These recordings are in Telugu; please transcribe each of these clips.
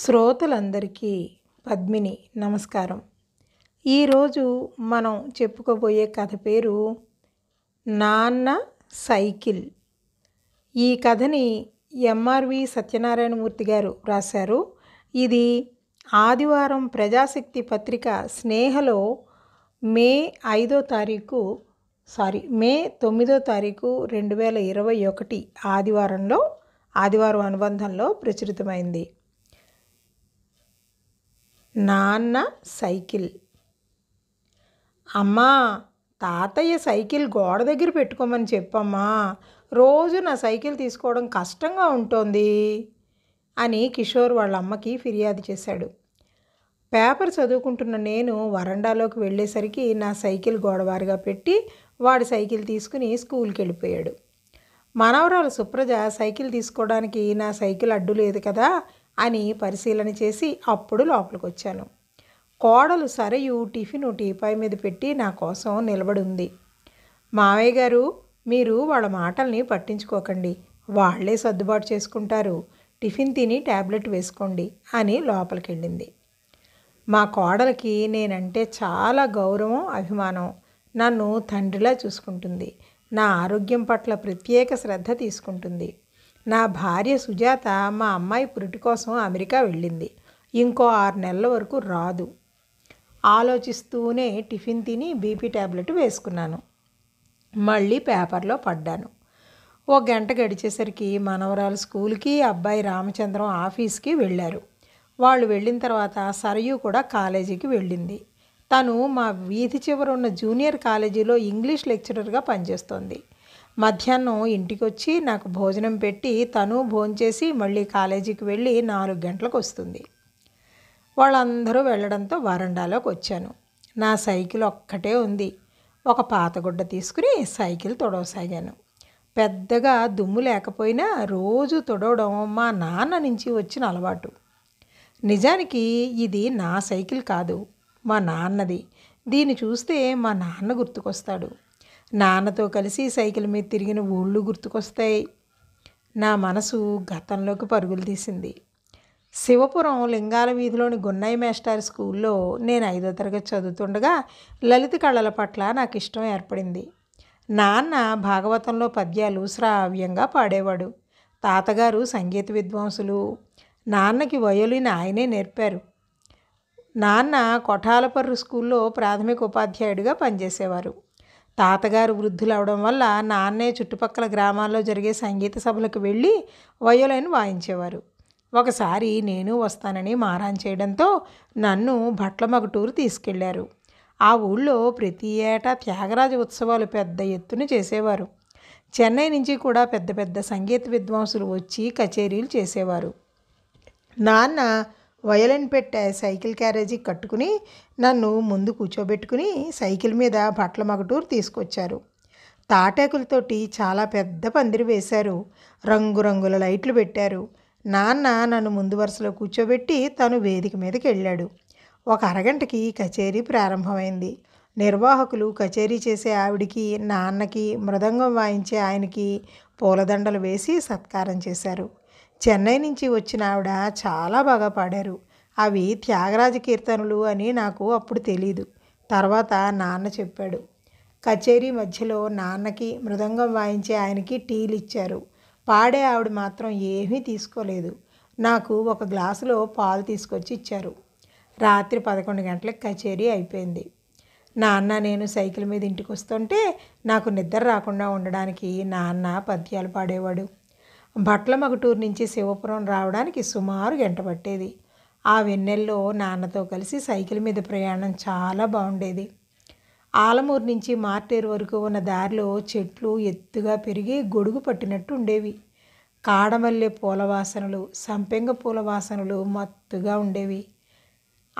శ్రోతలందరికీ పద్మిని నమస్కారం ఈరోజు మనం చెప్పుకోబోయే కథ పేరు నాన్న సైకిల్ ఈ కథని ఎంఆర్వి సత్యనారాయణమూర్తి గారు రాశారు ఇది ఆదివారం ప్రజాశక్తి పత్రిక స్నేహలో మే ఐదో తారీఖు సారీ మే తొమ్మిదో తారీఖు రెండు వేల ఇరవై ఒకటి ఆదివారంలో ఆదివారం అనుబంధంలో ప్రచురితమైంది నాన్న సైకిల్ అమ్మా తాతయ్య సైకిల్ గోడ దగ్గర పెట్టుకోమని చెప్పమ్మా రోజు నా సైకిల్ తీసుకోవడం కష్టంగా ఉంటుంది అని కిషోర్ వాళ్ళ అమ్మకి ఫిర్యాదు చేశాడు పేపర్ చదువుకుంటున్న నేను వరండాలోకి వెళ్ళేసరికి నా సైకిల్ గోడవారిగా పెట్టి వాడి సైకిల్ తీసుకుని స్కూల్కి వెళ్ళిపోయాడు మనవరాలు సుప్రజ సైకిల్ తీసుకోవడానికి నా సైకిల్ అడ్డు లేదు కదా అని పరిశీలన చేసి అప్పుడు లోపలికి వచ్చాను కోడలు సరయు టిఫిన్ టీపాయ్ మీద పెట్టి నా కోసం నిలబడుంది మావయ్య గారు మీరు వాళ్ళ మాటల్ని పట్టించుకోకండి వాళ్లే సర్దుబాటు చేసుకుంటారు టిఫిన్ తిని ట్యాబ్లెట్ వేసుకోండి అని లోపలికి వెళ్ళింది మా కోడలికి నేనంటే చాలా గౌరవం అభిమానం నన్ను తండ్రిలా చూసుకుంటుంది నా ఆరోగ్యం పట్ల ప్రత్యేక శ్రద్ధ తీసుకుంటుంది నా భార్య సుజాత మా అమ్మాయి పురిటి కోసం అమెరికా వెళ్ళింది ఇంకో ఆరు నెలల వరకు రాదు ఆలోచిస్తూనే టిఫిన్ తిని బీపీ ట్యాబ్లెట్ వేసుకున్నాను మళ్ళీ పేపర్లో పడ్డాను ఓ గంట గడిచేసరికి మనవరాలు స్కూల్కి అబ్బాయి రామచంద్రం ఆఫీస్కి వెళ్ళారు వాళ్ళు వెళ్ళిన తర్వాత సరయు కూడా కాలేజీకి వెళ్ళింది తను మా వీధి చివర ఉన్న జూనియర్ కాలేజీలో ఇంగ్లీష్ లెక్చరర్గా పనిచేస్తోంది మధ్యాహ్నం ఇంటికి వచ్చి నాకు భోజనం పెట్టి తను భోంచేసి మళ్ళీ కాలేజీకి వెళ్ళి నాలుగు గంటలకు వస్తుంది వాళ్ళందరూ వెళ్ళడంతో వరండాలోకి వచ్చాను నా సైకిల్ ఒక్కటే ఉంది ఒక పాతగుడ్డ తీసుకుని సైకిల్ తొడవసాగాను పెద్దగా దుమ్ము లేకపోయినా రోజు తొడవడం మా నాన్న నుంచి వచ్చిన అలవాటు నిజానికి ఇది నా సైకిల్ కాదు మా నాన్నది దీన్ని చూస్తే మా నాన్న గుర్తుకొస్తాడు నాన్నతో కలిసి సైకిల్ మీద తిరిగిన ఊళ్ళు గుర్తుకొస్తాయి నా మనసు గతంలోకి పరుగులు తీసింది శివపురం లింగాల వీధిలోని గున్నయ్య మేస్టార్ స్కూల్లో నేను ఐదో తరగతి చదువుతుండగా లలిత కళల పట్ల నాకు ఇష్టం ఏర్పడింది నాన్న భాగవతంలో పద్యాలు శ్రావ్యంగా పాడేవాడు తాతగారు సంగీత విద్వాంసులు నాన్నకి వయోలిన్ ఆయనే నేర్పారు నాన్న కొఠాలపర్రు స్కూల్లో ప్రాథమిక ఉపాధ్యాయుడిగా పనిచేసేవారు తాతగారు వృద్ధులు అవడం వల్ల నాన్నే చుట్టుపక్కల గ్రామాల్లో జరిగే సంగీత సభలకు వెళ్ళి వయోలైన్ వాయించేవారు ఒకసారి నేను వస్తానని మారాన్ చేయడంతో నన్ను భట్ల మగటూరు తీసుకెళ్లారు ఆ ఊళ్ళో ప్రతి ఏటా త్యాగరాజ ఉత్సవాలు పెద్ద ఎత్తున చేసేవారు చెన్నై నుంచి కూడా పెద్ద పెద్ద సంగీత విద్వాంసులు వచ్చి కచేరీలు చేసేవారు నాన్న వయలిన్ పెట్టే సైకిల్ క్యారేజీ కట్టుకుని నన్ను ముందు కూర్చోబెట్టుకుని సైకిల్ మీద బట్టల మగటూరు తీసుకొచ్చారు తాటాకులతోటి చాలా పెద్ద పందిరి వేశారు రంగురంగుల లైట్లు పెట్టారు నాన్న నన్ను ముందు వరుసలో కూర్చోబెట్టి తను వేదిక మీదకి వెళ్ళాడు ఒక అరగంటకి కచేరీ ప్రారంభమైంది నిర్వాహకులు కచేరీ చేసే ఆవిడికి నాన్నకి మృదంగం వాయించే ఆయనకి పూలదండలు వేసి సత్కారం చేశారు చెన్నై నుంచి వచ్చిన ఆవిడ చాలా బాగా పాడారు అవి త్యాగరాజ కీర్తనలు అని నాకు అప్పుడు తెలీదు తర్వాత నాన్న చెప్పాడు కచేరీ మధ్యలో నాన్నకి మృదంగం వాయించే ఆయనకి టీలు ఇచ్చారు పాడే ఆవిడ మాత్రం ఏమీ తీసుకోలేదు నాకు ఒక గ్లాసులో పాలు తీసుకొచ్చి ఇచ్చారు రాత్రి పదకొండు గంటలకు కచేరీ అయిపోయింది నాన్న నేను సైకిల్ మీద ఇంటికి వస్తుంటే నాకు నిద్ర రాకుండా ఉండడానికి నాన్న పద్యాలు పాడేవాడు బట్ల మగటూరు నుంచి శివపురం రావడానికి సుమారు గంట పట్టేది ఆ వెన్నెల్లో నాన్నతో కలిసి సైకిల్ మీద ప్రయాణం చాలా బాగుండేది ఆలమూరు నుంచి మార్టేరు వరకు ఉన్న దారిలో చెట్లు ఎత్తుగా పెరిగి గొడుగు పట్టినట్టు ఉండేవి కాడమల్లె పూల వాసనలు సంపెంగ పూల వాసనలు మత్తుగా ఉండేవి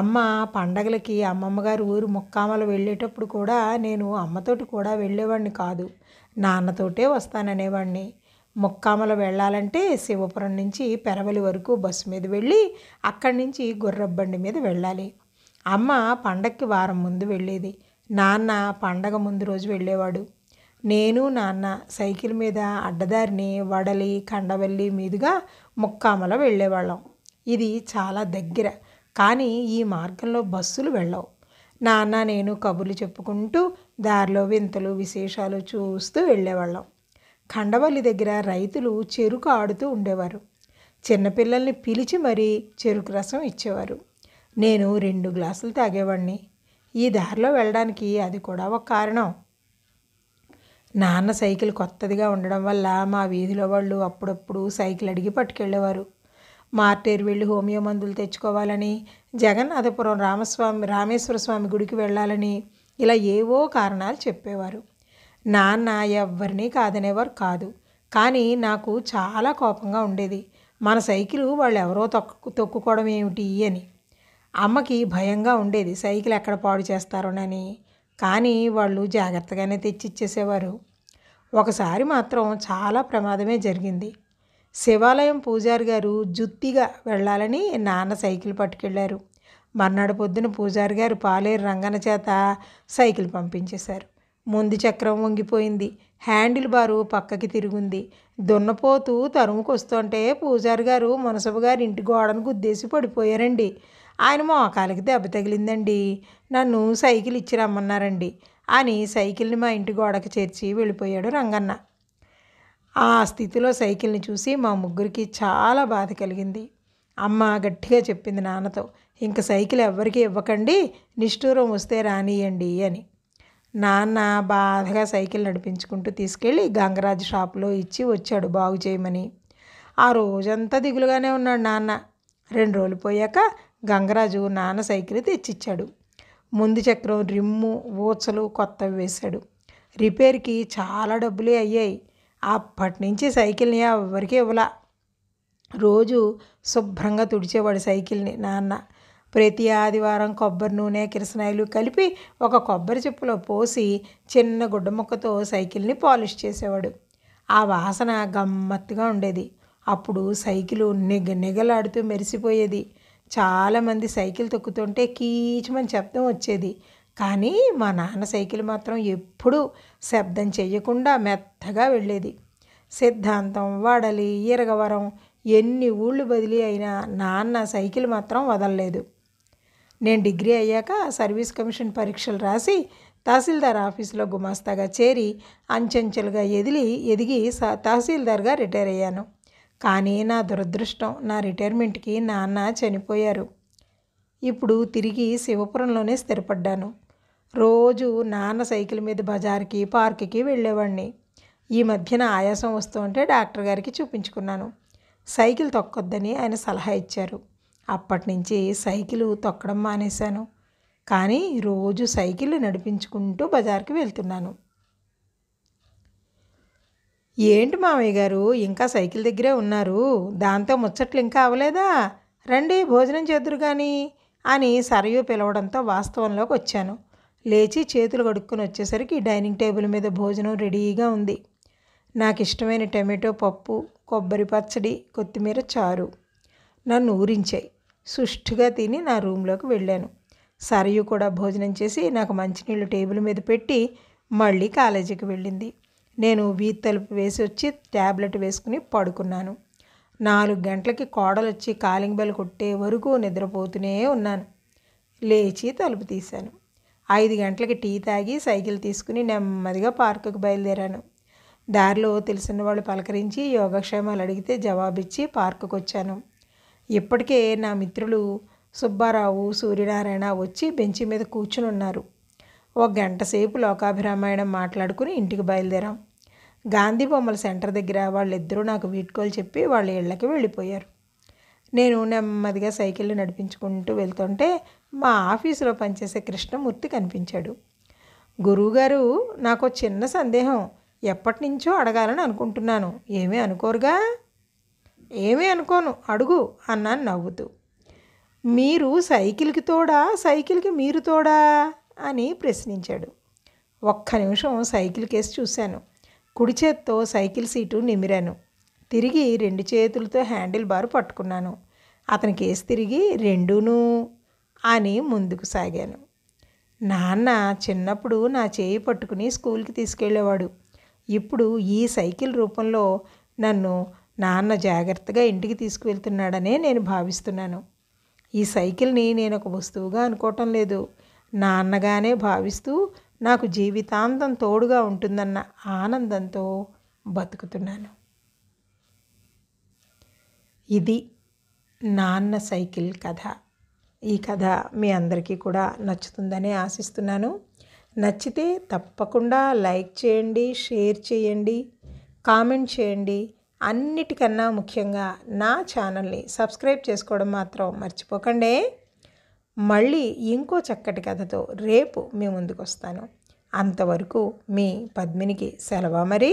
అమ్మ పండగలకి అమ్మమ్మగారు ఊరు ముక్కామలు వెళ్ళేటప్పుడు కూడా నేను అమ్మతోటి కూడా వెళ్ళేవాడిని కాదు నాన్నతోటే వస్తాననేవాడిని ముక్కామల వెళ్ళాలంటే శివపురం నుంచి పెరవలి వరకు బస్సు మీద వెళ్ళి అక్కడి నుంచి గుర్రబ్బండి మీద వెళ్ళాలి అమ్మ పండక్కి వారం ముందు వెళ్ళేది నాన్న పండగ ముందు రోజు వెళ్ళేవాడు నేను నాన్న సైకిల్ మీద అడ్డదారిని వడలి కండవల్లి మీదుగా ముక్కామల వెళ్ళేవాళ్ళం ఇది చాలా దగ్గర కానీ ఈ మార్గంలో బస్సులు వెళ్ళవు నాన్న నేను కబుర్లు చెప్పుకుంటూ దారిలో వింతలు విశేషాలు చూస్తూ వెళ్ళేవాళ్ళం కండవల్లి దగ్గర రైతులు చెరుకు ఆడుతూ ఉండేవారు చిన్నపిల్లల్ని పిలిచి మరీ చెరుకు రసం ఇచ్చేవారు నేను రెండు గ్లాసులు తాగేవాడిని ఈ దారిలో వెళ్ళడానికి అది కూడా ఒక కారణం నాన్న సైకిల్ కొత్తదిగా ఉండడం వల్ల మా వీధిలో వాళ్ళు అప్పుడప్పుడు సైకిల్ అడిగి పట్టుకెళ్ళేవారు మార్టేరు వెళ్ళి హోమియో మందులు తెచ్చుకోవాలని జగన్నాథపురం రామస్వామి రామేశ్వర స్వామి గుడికి వెళ్ళాలని ఇలా ఏవో కారణాలు చెప్పేవారు నాన్న ఎవరినీ కాదనేవారు కాదు కానీ నాకు చాలా కోపంగా ఉండేది మన సైకిల్ వాళ్ళు ఎవరో తొక్కు తొక్కుకోవడం ఏమిటి అని అమ్మకి భయంగా ఉండేది సైకిల్ ఎక్కడ పాడు చేస్తారోనని కానీ వాళ్ళు జాగ్రత్తగానే తెచ్చిచ్చేసేవారు ఒకసారి మాత్రం చాలా ప్రమాదమే జరిగింది శివాలయం పూజారి గారు జుత్తిగా వెళ్ళాలని నాన్న సైకిల్ పట్టుకెళ్లారు మర్నాడు పొద్దున పూజారి గారు పాలేరు రంగన చేత సైకిల్ పంపించేశారు ముందు చక్రం వంగిపోయింది హ్యాండిల్ బారు పక్కకి తిరిగింది దున్నపోతూ తరుముకొస్తుంటే పూజారి గారు మునసబు గారి ఇంటి గోడను గుద్దేసి పడిపోయారండి ఆయన మోకాలకి దెబ్బ తగిలిందండి నన్ను సైకిల్ ఇచ్చి రమ్మన్నారండి అని సైకిల్ని మా ఇంటి గోడకు చేర్చి వెళ్ళిపోయాడు రంగన్న ఆ స్థితిలో సైకిల్ని చూసి మా ముగ్గురికి చాలా బాధ కలిగింది అమ్మ గట్టిగా చెప్పింది నాన్నతో ఇంక సైకిల్ ఎవ్వరికీ ఇవ్వకండి నిష్ఠూరం వస్తే రానియండి అని నాన్న బాధగా సైకిల్ నడిపించుకుంటూ తీసుకెళ్ళి గంగరాజు షాప్లో ఇచ్చి వచ్చాడు బాగు చేయమని ఆ రోజంతా దిగులుగానే ఉన్నాడు నాన్న రెండు రోజులు పోయాక గంగరాజు నాన్న సైకిల్ తెచ్చిచ్చాడు ముందు చక్రం రిమ్ము ఊచలు కొత్తవి వేశాడు రిపేర్కి చాలా డబ్బులే అయ్యాయి అప్పటి నుంచి సైకిల్ని ఎవరికి ఇవ్వలా రోజు శుభ్రంగా తుడిచేవాడు సైకిల్ని నాన్న ప్రతి ఆదివారం కొబ్బరి నూనె కిరసనాయిలు కలిపి ఒక కొబ్బరి చెప్పులో పోసి చిన్న గుడ్డ ముక్కతో సైకిల్ని పాలిష్ చేసేవాడు ఆ వాసన గమ్మత్తుగా ఉండేది అప్పుడు సైకిలు నిగ నిగలాడుతూ మెరిసిపోయేది చాలామంది సైకిల్ తొక్కుతుంటే కీచమని శబ్దం వచ్చేది కానీ మా నాన్న సైకిల్ మాత్రం ఎప్పుడూ శబ్దం చేయకుండా మెత్తగా వెళ్ళేది సిద్ధాంతం వడలి ఈరగవరం ఎన్ని ఊళ్ళు బదిలీ అయినా నాన్న సైకిల్ మాత్రం వదలలేదు నేను డిగ్రీ అయ్యాక సర్వీస్ కమిషన్ పరీక్షలు రాసి తహసీల్దార్ ఆఫీసులో గుమాస్తాగా చేరి అంచెంచెలుగా ఎదిలి ఎదిగి తహసీల్దార్గా రిటైర్ అయ్యాను కానీ నా దురదృష్టం నా రిటైర్మెంట్కి నాన్న చనిపోయారు ఇప్పుడు తిరిగి శివపురంలోనే స్థిరపడ్డాను రోజు నాన్న సైకిల్ మీద బజార్కి పార్క్కి వెళ్ళేవాడిని ఈ మధ్యన ఆయాసం వస్తుంటే డాక్టర్ గారికి చూపించుకున్నాను సైకిల్ తొక్కొద్దని ఆయన సలహా ఇచ్చారు అప్పటి నుంచి సైకిల్ తొక్కడం మానేశాను కానీ రోజు సైకిల్ నడిపించుకుంటూ బజార్కి వెళ్తున్నాను ఏంటి మామయ్య గారు ఇంకా సైకిల్ దగ్గరే ఉన్నారు దాంతో ముచ్చట్లు ఇంకా అవలేదా రండి భోజనం చేద్దరు కానీ అని సరయు పిలవడంతో వాస్తవంలోకి వచ్చాను లేచి చేతులు కడుక్కొని వచ్చేసరికి డైనింగ్ టేబుల్ మీద భోజనం రెడీగా ఉంది నాకు ఇష్టమైన టమాటో పప్పు కొబ్బరి పచ్చడి కొత్తిమీర చారు నన్ను ఊరించాయి సుష్టుగా తిని నా రూమ్లోకి వెళ్ళాను సరయు కూడా భోజనం చేసి నాకు మంచినీళ్ళు టేబుల్ మీద పెట్టి మళ్ళీ కాలేజీకి వెళ్ళింది నేను వీ తలుపు వేసి వచ్చి ట్యాబ్లెట్ వేసుకుని పడుకున్నాను నాలుగు గంటలకి కోడలు వచ్చి కాలింగ్ బెల్ కొట్టే వరకు నిద్రపోతూనే ఉన్నాను లేచి తలుపు తీశాను ఐదు గంటలకి టీ తాగి సైకిల్ తీసుకుని నెమ్మదిగా పార్కుకు బయలుదేరాను దారిలో తెలిసిన వాళ్ళు పలకరించి యోగక్షేమాలు అడిగితే జవాబిచ్చి పార్కుకు వచ్చాను ఇప్పటికే నా మిత్రులు సుబ్బారావు సూర్యనారాయణ వచ్చి బెంచి మీద కూర్చుని ఉన్నారు ఒక గంట సేపు లోకాభిరామాయణం మాట్లాడుకుని ఇంటికి బయలుదేరాం గాంధీ బొమ్మల సెంటర్ దగ్గర వాళ్ళిద్దరూ నాకు వీడ్కోలు చెప్పి వాళ్ళ ఇళ్ళకి వెళ్ళిపోయారు నేను నెమ్మదిగా సైకిల్ నడిపించుకుంటూ వెళ్తుంటే మా ఆఫీసులో పనిచేసే కృష్ణమూర్తి కనిపించాడు గురువుగారు నాకు చిన్న సందేహం ఎప్పటి నుంచో అడగాలని అనుకుంటున్నాను ఏమీ అనుకోరుగా ఏమీ అనుకోను అడుగు అన్నాను నవ్వుతూ మీరు సైకిల్కి తోడా సైకిల్కి మీరు తోడా అని ప్రశ్నించాడు ఒక్క నిమిషం సైకిల్ కేసి చూశాను కుడి చేత్తో సైకిల్ సీటు నిమిరాను తిరిగి రెండు చేతులతో హ్యాండిల్ బార్ పట్టుకున్నాను అతని కేసు తిరిగి రెండును అని ముందుకు సాగాను నాన్న చిన్నప్పుడు నా చేయి పట్టుకుని స్కూల్కి తీసుకెళ్ళేవాడు ఇప్పుడు ఈ సైకిల్ రూపంలో నన్ను నాన్న జాగ్రత్తగా ఇంటికి తీసుకువెళ్తున్నాడనే నేను భావిస్తున్నాను ఈ సైకిల్ని నేను ఒక వస్తువుగా అనుకోవటం లేదు నాన్నగానే భావిస్తూ నాకు జీవితాంతం తోడుగా ఉంటుందన్న ఆనందంతో బతుకుతున్నాను ఇది నాన్న సైకిల్ కథ ఈ కథ మీ అందరికీ కూడా నచ్చుతుందని ఆశిస్తున్నాను నచ్చితే తప్పకుండా లైక్ చేయండి షేర్ చేయండి కామెంట్ చేయండి అన్నిటికన్నా ముఖ్యంగా నా ఛానల్ని సబ్స్క్రైబ్ చేసుకోవడం మాత్రం మర్చిపోకండి మళ్ళీ ఇంకో చక్కటి కథతో రేపు మీ ముందుకు వస్తాను అంతవరకు మీ పద్మినికి సెలవు మరి